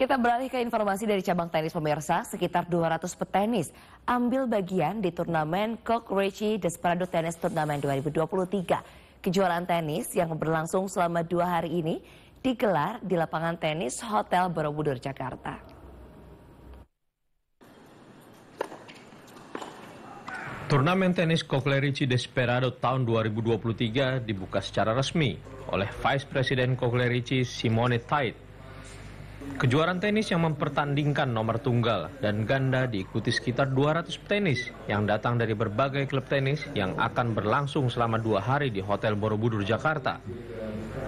Kita beralih ke informasi dari cabang tenis pemirsa, sekitar 200 petenis ambil bagian di turnamen Cockroachy Desperado Tennis Turnamen 2023. Kejuaraan tenis yang berlangsung selama dua hari ini digelar di lapangan tenis Hotel Borobudur, Jakarta. Turnamen tenis Cockroachy Desperado tahun 2023 dibuka secara resmi oleh Vice President Cockroachy Simone Tite Kejuaraan tenis yang mempertandingkan nomor tunggal dan ganda diikuti sekitar 200 petenis yang datang dari berbagai klub tenis yang akan berlangsung selama dua hari di Hotel Borobudur, Jakarta.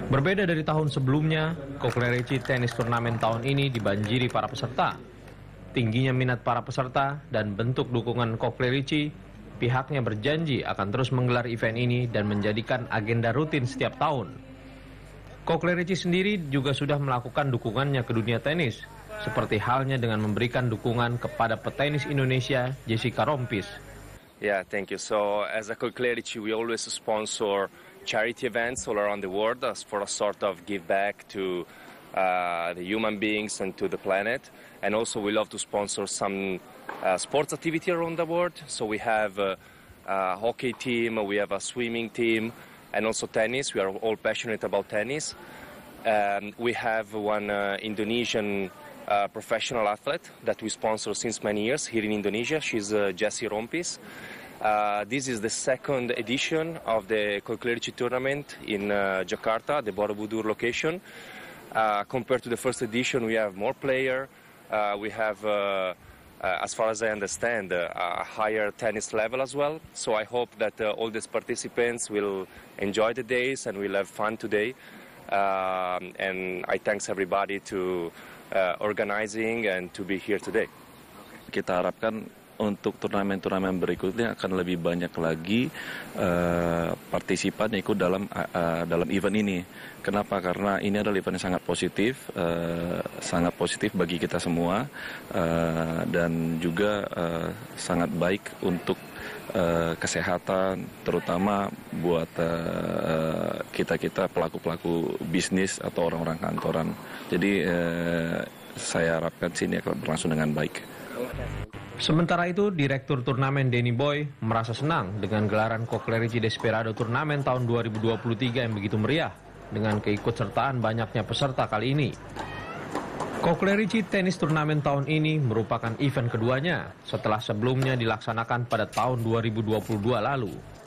Berbeda dari tahun sebelumnya, Koklereci Tenis Turnamen tahun ini dibanjiri para peserta. Tingginya minat para peserta dan bentuk dukungan Koklereci, pihaknya berjanji akan terus menggelar event ini dan menjadikan agenda rutin setiap tahun. Koklerici sendiri juga sudah melakukan dukungannya ke dunia tenis, seperti halnya dengan memberikan dukungan kepada petenis Indonesia Jessica Rompis. Yeah, thank you. So as a Koklerici, we always sponsor charity events all around the world as for a sort of give back to uh, the human beings and to the planet. And also we love to sponsor some uh, sports activity around the world. So we have uh, a hockey team, we have a swimming team, and also tennis. We are all passionate about tennis. Um, we have one uh, Indonesian uh, professional athlete that we sponsor since many years here in Indonesia. She's uh, Jessie Rompis. Uh, this is the second edition of the Koklerici tournament in uh, Jakarta, the Borobudur location. Uh, compared to the first edition, we have more players. we have uh, as far as I understand, uh, a higher tennis level as well. So I hope that uh, all these participants will enjoy the days and will have fun today. Um, and I thanks everybody to organizing and to be here today. Kita harapkan untuk turnamen-turnamen berikutnya akan lebih banyak lagi uh, partisipan ikut dalam uh, dalam event ini. Kenapa? Karena ini adalah event yang sangat positif, uh, sangat positif bagi kita semua uh, dan juga uh, sangat baik untuk uh, kesehatan, terutama buat kita kita-kita pelaku-pelaku bisnis atau orang-orang kantoran. Jadi uh, saya harapkan sini akan berlangsung dengan baik. Sementara itu, Direktur Turnamen Denny Boy merasa senang dengan gelaran Koklerici Desperado Turnamen tahun 2023 yang begitu meriah dengan keikutsertaan banyaknya peserta kali ini. Koklerici Tennis Turnamen tahun ini merupakan event keduanya setelah sebelumnya dilaksanakan pada tahun 2022 lalu.